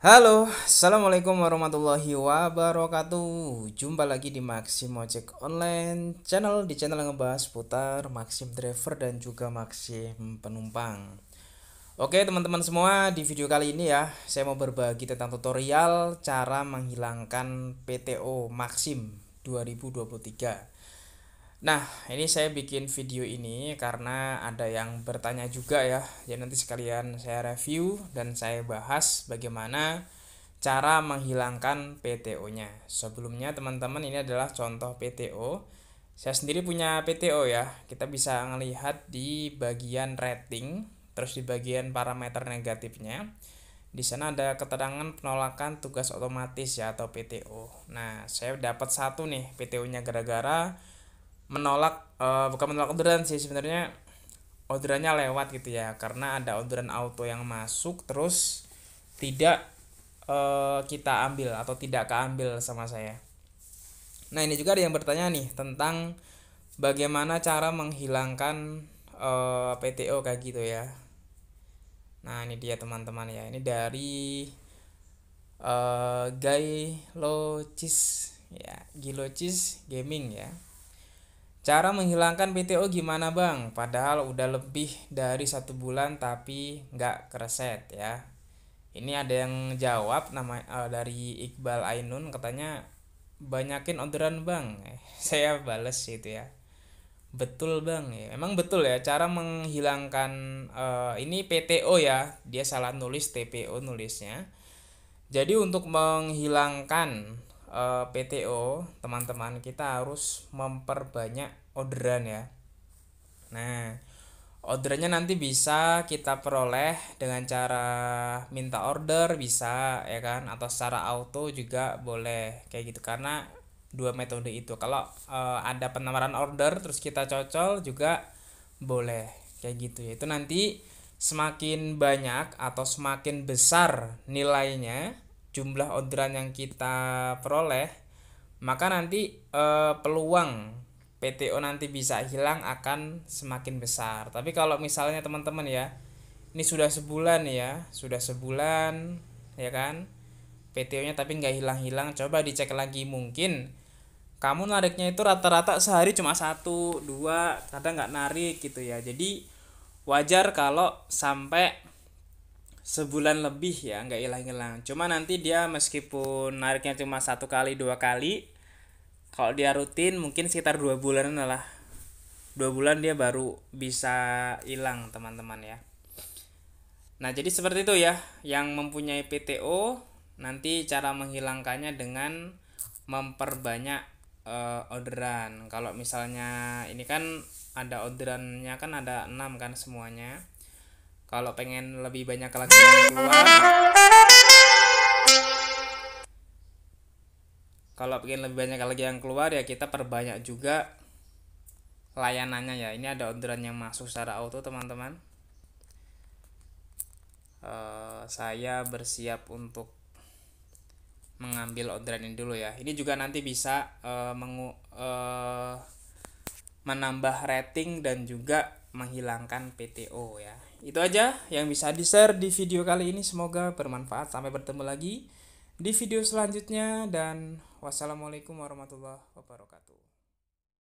Halo, Assalamualaikum warahmatullahi wabarakatuh Jumpa lagi di Maxim Ojek Online Channel Di channel yang ngebahas putar Maxim Driver dan juga Maxim Penumpang Oke teman-teman semua, di video kali ini ya Saya mau berbagi tentang tutorial Cara menghilangkan PTO Maxim 2023 Nah, ini saya bikin video ini karena ada yang bertanya juga ya. Jadi ya, nanti sekalian saya review dan saya bahas bagaimana cara menghilangkan PTO-nya. Sebelumnya teman-teman ini adalah contoh PTO. Saya sendiri punya PTO ya. Kita bisa melihat di bagian rating, terus di bagian parameter negatifnya. Di sana ada keterangan penolakan tugas otomatis ya atau PTO. Nah, saya dapat satu nih PTO-nya gara-gara menolak uh, bukan menolak orderan sih sebenarnya orderannya lewat gitu ya karena ada orderan auto yang masuk terus tidak uh, kita ambil atau tidak keambil sama saya nah ini juga ada yang bertanya nih tentang bagaimana cara menghilangkan uh, eh, PTO kayak gitu ya nah ini dia teman-teman ya ini dari uh, Guy Locis ya Gilocis Gaming ya Cara menghilangkan PTO gimana bang? Padahal udah lebih dari satu bulan tapi nggak kereset ya. Ini ada yang jawab nama uh, dari Iqbal Ainun katanya banyakin orderan bang. Eh, saya bales itu ya. Betul bang ya. Emang betul ya cara menghilangkan uh, ini PTO ya. Dia salah nulis TPO nulisnya. Jadi untuk menghilangkan Eh, PTO teman-teman kita harus memperbanyak orderan ya nah orderannya nanti bisa kita peroleh dengan cara minta order bisa ya kan atau secara auto juga boleh kayak gitu karena dua metode itu kalau uh, ada penawaran order terus kita cocol juga boleh kayak gitu ya itu nanti semakin banyak atau semakin besar nilainya jumlah orderan yang kita peroleh maka nanti e, peluang PTO nanti bisa hilang akan semakin besar tapi kalau misalnya teman-teman ya ini sudah sebulan ya sudah sebulan ya kan PTO nya tapi nggak hilang-hilang coba dicek lagi mungkin kamu nariknya itu rata-rata sehari cuma satu dua kadang nggak narik gitu ya jadi wajar kalau sampai sebulan lebih ya nggak hilang-hilang cuma nanti dia meskipun nariknya cuma satu kali dua kali kalau dia rutin mungkin sekitar dua bulan lah dua bulan dia baru bisa hilang teman-teman ya nah jadi seperti itu ya yang mempunyai PTO nanti cara menghilangkannya dengan memperbanyak uh, orderan kalau misalnya ini kan ada orderannya kan ada enam kan semuanya kalau pengen lebih banyak lagi yang keluar kalau pengen lebih banyak lagi yang keluar ya kita perbanyak juga layanannya ya ini ada orderan yang masuk secara auto teman-teman uh, saya bersiap untuk mengambil orderan ini dulu ya ini juga nanti bisa uh, mengu uh, menambah rating dan juga menghilangkan PTO ya itu aja yang bisa di-share di video kali ini. Semoga bermanfaat. Sampai bertemu lagi di video selanjutnya dan wassalamualaikum warahmatullahi wabarakatuh.